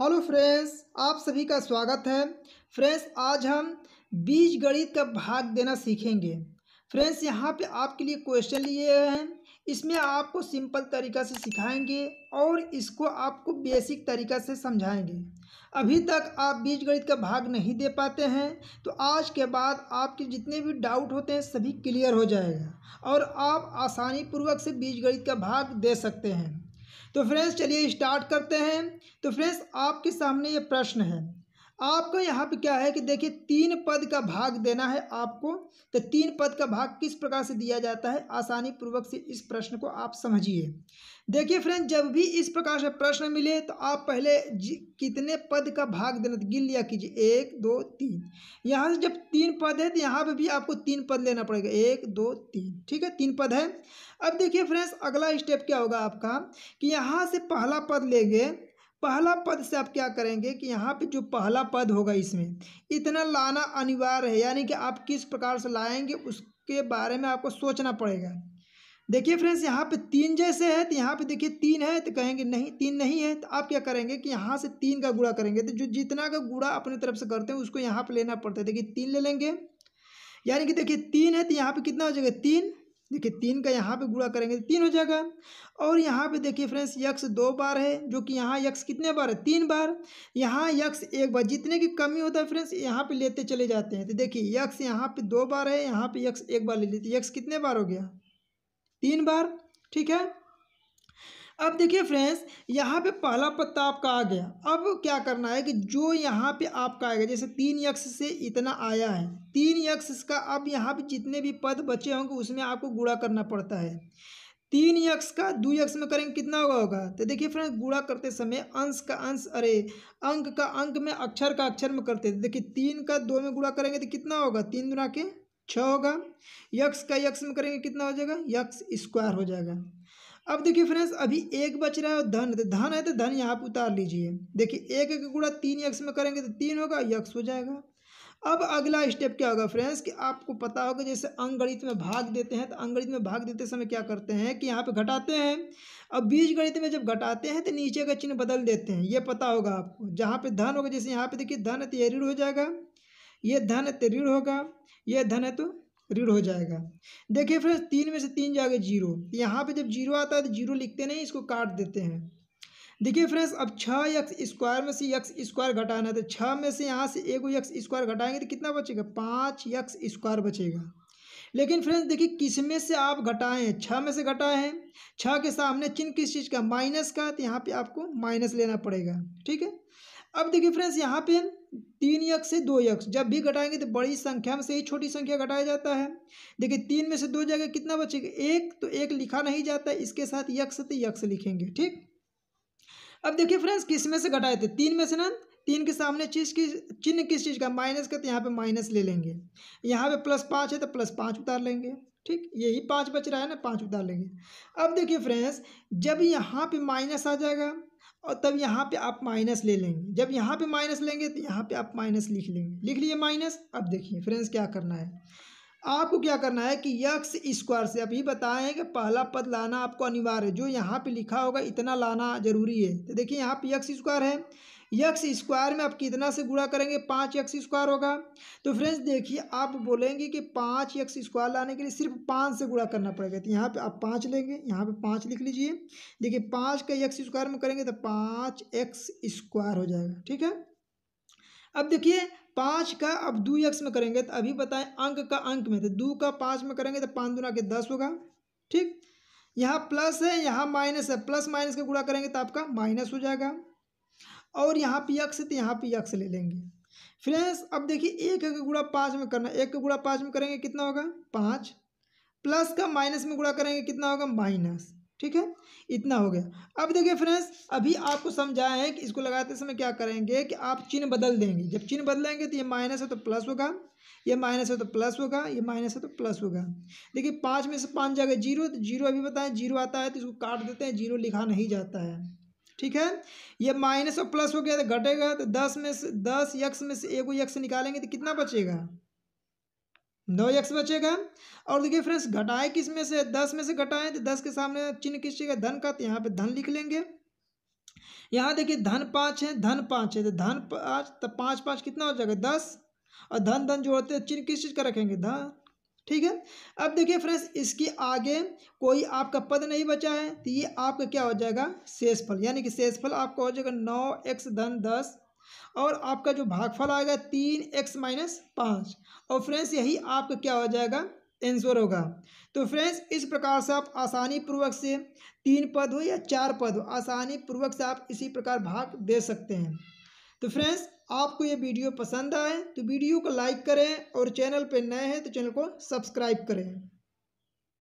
hello friends आप सभी का स्वागत है फ्रेंड्स आज हम बीज गणित का भाग देना सीखेंगे फ्रेंड्स यहाँ पे आपके लिए क्वेश्चन लिए हैं इसमें आपको सिंपल तरीका से सिखाएंगे और इसको आपको बेसिक तरीका से समझाएंगे अभी तक आप बीज गणित का भाग नहीं दे पाते हैं तो आज के बाद आपके जितने भी डाउट होते हैं सभी क्लियर हो जाएगा और आप आसानी पूर्वक से बीज गणित का भाग दे सकते हैं तो फ्रेंड्स चलिए स्टार्ट करते हैं तो फ्रेंड्स आपके सामने ये प्रश्न है आपको यहाँ पे क्या है कि देखिए तीन पद का भाग देना है आपको तो तीन पद का भाग किस प्रकार से दिया जाता है आसानी पूर्वक से इस प्रश्न को आप समझिए देखिए फ्रेंड जब भी इस प्रकार से प्रश्न मिले तो आप पहले कितने पद का भाग देना तो गिन लिया कीजिए एक दो तीन यहाँ से जब तीन पद है तो यहाँ पे भी आपको तीन पद लेना पड़ेगा एक दो तीन ठीक है तीन पद है अब देखिए फ्रेंड्स अगला स्टेप क्या होगा आपका कि यहाँ से पहला पद लेंगे पहला पद से आप क्या करेंगे कि यहाँ पे जो पहला पद होगा इसमें इतना लाना अनिवार्य है यानी कि आप किस प्रकार से लाएंगे उसके बारे में आपको सोचना पड़ेगा देखिए फ्रेंड्स यहाँ पे तीन जैसे है तो यहाँ पे देखिए तीन है तो कहेंगे नहीं तीन नहीं है तो आप क्या करेंगे कि यहाँ से तीन का गुड़ा करेंगे तो जो जितना का गुड़ा अपनी तरफ से करते हैं उसको यहाँ पर लेना पड़ता है देखिए तीन ले लेंगे यानी कि देखिए तीन है तो यहाँ पर कितना हो जाएगा तीन देखिए तीन का यहाँ पे गुणा करेंगे तो तीन हो जाएगा और यहाँ पे देखिए फ्रेंड्स यक्स दो बार है जो कि यहाँ यक्स कितने बार है तीन बार यहाँ यक्स एक बार जितने की कमी होता है फ्रेंड्स यहाँ पे लेते चले जाते हैं तो देखिए यक्स यहाँ पे दो बार है यहाँ पे यक्स एक बार ले लेते यक्स कितने बार हो गया तीन बार ठीक है अब देखिए फ्रेंड्स यहाँ पे पहला पत्ता आपका आ गया अब क्या करना है कि जो यहाँ पे आपका आएगा जैसे तीन यक्ष से इतना आया है तीन यक्ष का अब यहाँ पे जितने भी पद बचे होंगे उसमें आपको गुड़ा करना पड़ता है तीन यक्ष का दो यक्ष में करेंगे कितना होगा होगा तो देखिए फ्रेंड्स गुड़ा करते समय अंश का अंश अरे अंक का अंक में अक्षर का अक्षर में करते थे देखिए तीन का दो में गुड़ा करेंगे तो कितना होगा तीन दुना के छः होगा यक्ष का यक्ष में करेंगे कितना हो जाएगा यक्ष स्क्वायर हो जाएगा अब देखिए फ्रेंड्स अभी एक बच रहा है और धन तो धन है तो धन यहाँ पर उतार लीजिए देखिए एक एक गुड़ा तीन यक्स में करेंगे तो तीन होगा यक्स हो जाएगा अब अगला स्टेप क्या होगा फ्रेंड्स कि आपको पता होगा जैसे अंगणित में भाग देते हैं तो अंगणित में भाग देते समय क्या करते हैं कि यहाँ पे घटाते हैं अब बीज गणित में जब घटाते हैं तो नीचे का चिन्ह बदल देते हैं ये पता होगा आपको जहाँ पे धन होगा जैसे यहाँ पे देखिए धन है तो ये ऋण हो जाएगा ये धन है तो ऋण होगा ये धन है तो रीड हो जाएगा देखिए फिर तीन में से तीन जाएगा जीरो यहाँ पे जब जीरो आता है तो जीरो लिखते नहीं इसको काट देते हैं देखिए फ्रेंड्स अब छः यक्स स्क्वायर में से यक्स स्क्वायर घटाना है तो छः में से यहाँ से एक यक्स स्क्वायर घटाएंगे तो कितना बचेगा पाँच यक्स स्क्वायर बचेगा लेकिन फ्रेंड्स देखिए किस में से आप घटाएं छः में से घटाए हैं छः के सामने चिन्ह किस चीज़ का माइनस का तो यहाँ पे आपको माइनस लेना पड़ेगा ठीक है अब देखिए फ्रेंड्स यहाँ पे तीन यक्ष से दो यक्ष जब भी घटाएंगे तो बड़ी संख्या में से ही छोटी संख्या घटाया जाता है देखिए तीन में से दो जगह कितना बचेगा एक तो एक लिखा नहीं जाता इसके साथ यक्ष तो यक्ष लिखेंगे ठीक अब देखिए फ्रेंड्स किस में से घटाए थे तीन में से ना तीन के सामने चीज़ की चिन्ह किस चीज़ का माइनस का तो यहाँ पे माइनस ले लेंगे यहाँ पे प्लस पाँच है तो प्लस पाँच उतार लेंगे ठीक यही पाँच बच रहा है ना पाँच उतार लेंगे अब देखिए फ्रेंड्स जब यहाँ पे माइनस आ जाएगा और तब यहाँ पे आप माइनस ले लेंगे जब यहाँ पे माइनस लेंगे तो यहाँ पे आप माइनस लिख लेंगे लिख लिए माइनस अब देखिए फ्रेंड्स क्या करना है आपको क्या करना है कि यक्स स्क्वायर से अभी बताएं कि पहला पद लाना आपको अनिवार्य है जो यहाँ पे लिखा होगा इतना लाना जरूरी है तो देखिए यहाँ पे यक्स स्क्वायर है यक्स स्क्वायर में आप कितना से गुणा करेंगे पाँच यक्स स्क्वायर होगा तो फ्रेंड्स देखिए आप बोलेंगे कि पाँच यक्स स्क्वायर लाने के लिए सिर्फ पाँच से गुणा करना पड़ेगा तो यहाँ पर आप पाँच लेंगे यहाँ पर पाँच लिख लीजिए देखिए पाँच का यक्स स्क्वायर में करेंगे तो पाँच एक्स स्क्वायर हो जाएगा ठीक है अब देखिए पाँच का अब दू एक में करेंगे तो अभी बताएं अंक का अंक में तो दू का पाँच में करेंगे तो पाँच दुना के दस होगा ठीक यहाँ प्लस है यहाँ माइनस है प्लस माइनस का गुड़ा करेंगे तो आपका माइनस हो जाएगा और यहाँ पे यक्स तो यहाँ पे यक्स ले लेंगे फ्रेंड्स अब देखिए एक का गुड़ा पाँच में करना एक का गुड़ा पाँच में करेंगे कितना होगा पाँच प्लस का माइनस में गुड़ा करेंगे कितना होगा माइनस ठीक है इतना हो गया अब देखिए फ्रेंड्स अभी आपको समझाया है कि इसको लगाते समय क्या करेंगे कि आप चिन्ह बदल देंगे जब चिन्ह बदलेंगे तो ये माइनस है तो प्लस होगा ये माइनस है तो प्लस होगा ये माइनस है तो प्लस होगा देखिए पाँच में से पाँच जगह जीरो तो जीरो अभी बताएं जीरो आता है तो इसको काट देते हैं जीरो लिखा नहीं जाता है ठीक है ये माइनस और प्लस हो गया तो घटेगा तो दस में से दस यक्स में से एक यक्स निकालेंगे तो कितना बचेगा नौ एक्स बचेगा और देखिए फ्रेंड्स घटाएं किस में से दस में से घटाएं तो दस के सामने चिन्ह किस चीज़ का धन का तो यहाँ पे धन लिख लेंगे यहाँ देखिए धन पाँच है धन पाँच है तो धन पाँच तो पाँच पाँच कितना हो जाएगा दस और धन धन जो होते हैं चिन्ह किस चीज़ का रखेंगे धन ठीक है अब देखिए फ्रेंड्स इसके आगे कोई आपका पद नहीं बचा है तो ये आपका क्या हो जाएगा शेषफल यानी कि शेषफल आपका हो जाएगा नौ एक्स धन दस और आपका जो भागफल आएगा तीन एक्स माइनस पाँच और फ्रेंड्स यही आपका क्या हो जाएगा एंसर होगा तो फ्रेंड्स इस प्रकार से आप आसानी पूर्वक से तीन पद हो या चार पद हो आसानी पूर्वक से आप इसी प्रकार भाग दे सकते हैं तो फ्रेंड्स आपको ये वीडियो पसंद आए तो वीडियो को लाइक करें और चैनल पर नए हैं तो चैनल को सब्सक्राइब करें